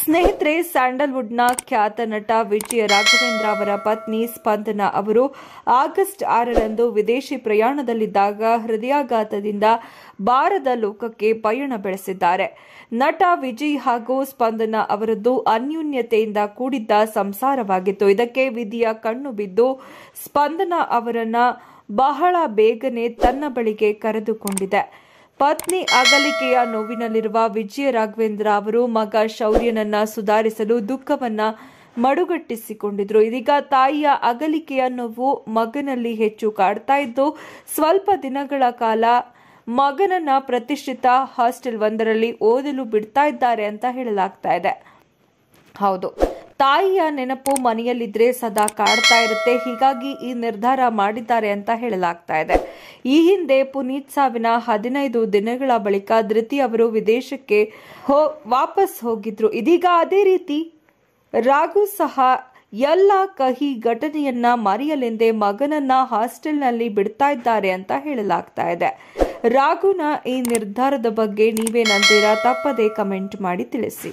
ಸ್ನೇಹಿತರೆ ಸ್ಯಾಂಡಲ್ವುಡ್ನ ಖ್ಯಾತ ನಟ ವಿಜಯ ರಾಘವೇಂದ್ರ ಅವರ ಪತ್ನಿ ಸ್ಪಂದನ ಅವರು ಆಗಸ್ಟ್ ಆರರಂದು ವಿದೇಶಿ ಪ್ರಯಾಣದಲ್ಲಿದ್ದಾಗ ಹೃದಯಾಘಾತದಿಂದ ಬಾರದ ಲೋಕಕ್ಕೆ ಪಯಣ ಬೆಳೆಸಿದ್ದಾರೆ ನಟ ವಿಜಯ್ ಹಾಗೂ ಸ್ಪಂದನ ಅವರದ್ದು ಅನ್ಯೂನ್ಯತೆಯಿಂದ ಕೂಡಿದ್ದ ಸಂಸಾರವಾಗಿತ್ತು ಇದಕ್ಕೆ ವಿಧಿಯ ಕಣ್ಣು ಬಿದ್ದು ಸ್ಪಂದನ ಅವರನ್ನ ಬಹಳ ಬೇಗನೆ ತನ್ನ ಬಳಿಗೆ ಕರೆದುಕೊಂಡಿದೆ ಪತ್ನಿ ಅಗಲಿಕೆಯ ನೋವಿನಲ್ಲಿರುವ ವಿಜಯ ರಾಘವೇಂದ್ರ ಅವರು ಮಗ ಶೌರ್ಯನನ್ನ ಸುಧಾರಿಸಲು ದುಃಖವನ್ನ ಮಡುಗಟ್ಟಿಸಿಕೊಂಡಿದ್ರು ಇದೀಗ ತಾಯಿಯ ಅಗಲಿಕೆಯ ನೋವು ಮಗನಲ್ಲಿ ಹೆಚ್ಚು ಕಾಡ್ತಾ ಇದ್ದು ಸ್ವಲ್ಪ ದಿನಗಳ ಕಾಲ ಮಗನನ್ನ ಪ್ರತಿಷ್ಠಿತ ಹಾಸ್ಟೆಲ್ ಒಂದರಲ್ಲಿ ಓದಲು ಬಿಡ್ತಾ ಇದ್ದಾರೆ ಅಂತ ಹೇಳಲಾಗ್ತಾ ಇದೆ ಹೌದು ತಾಯಿಯ ನೆನಪು ಮನೆಯಲ್ಲಿದ್ರೆ ಸದಾ ಕಾಡ್ತಾ ಇರುತ್ತೆ ಹೀಗಾಗಿ ಈ ನಿರ್ಧಾರ ಮಾಡಿದ್ದಾರೆ ಅಂತ ಹೇಳಲಾಗ್ತಾ ಇದೆ ಈ ಹಿಂದೆ ಪುನೀತ್ ಸಾವಿನ ಹದಿನೈದು ದಿನಗಳ ಬಳಿಕ ಧೃತಿ ಅವರು ವಿದೇಶಕ್ಕೆ ಹೋ ವಾಪಸ್ ಹೋಗಿದ್ರು ಇದೀಗ ಅದೇ ರೀತಿ ರಾಘು ಸಹ ಎಲ್ಲ ಕಹಿ ಘಟನೆಯನ್ನ ಮರೆಯಲೆಂದೇ ಮಗನನ್ನ ಹಾಸ್ಟೆಲ್ನಲ್ಲಿ ಬಿಡ್ತಾ ಇದ್ದಾರೆ ಅಂತ ಹೇಳಲಾಗ್ತಾ ಇದೆ ರಾಘುನ ಈ ನಿರ್ಧಾರದ ಬಗ್ಗೆ ನೀವೇನಂತೀರಾ ತಪ್ಪದೇ ಕಮೆಂಟ್ ಮಾಡಿ ತಿಳಿಸಿ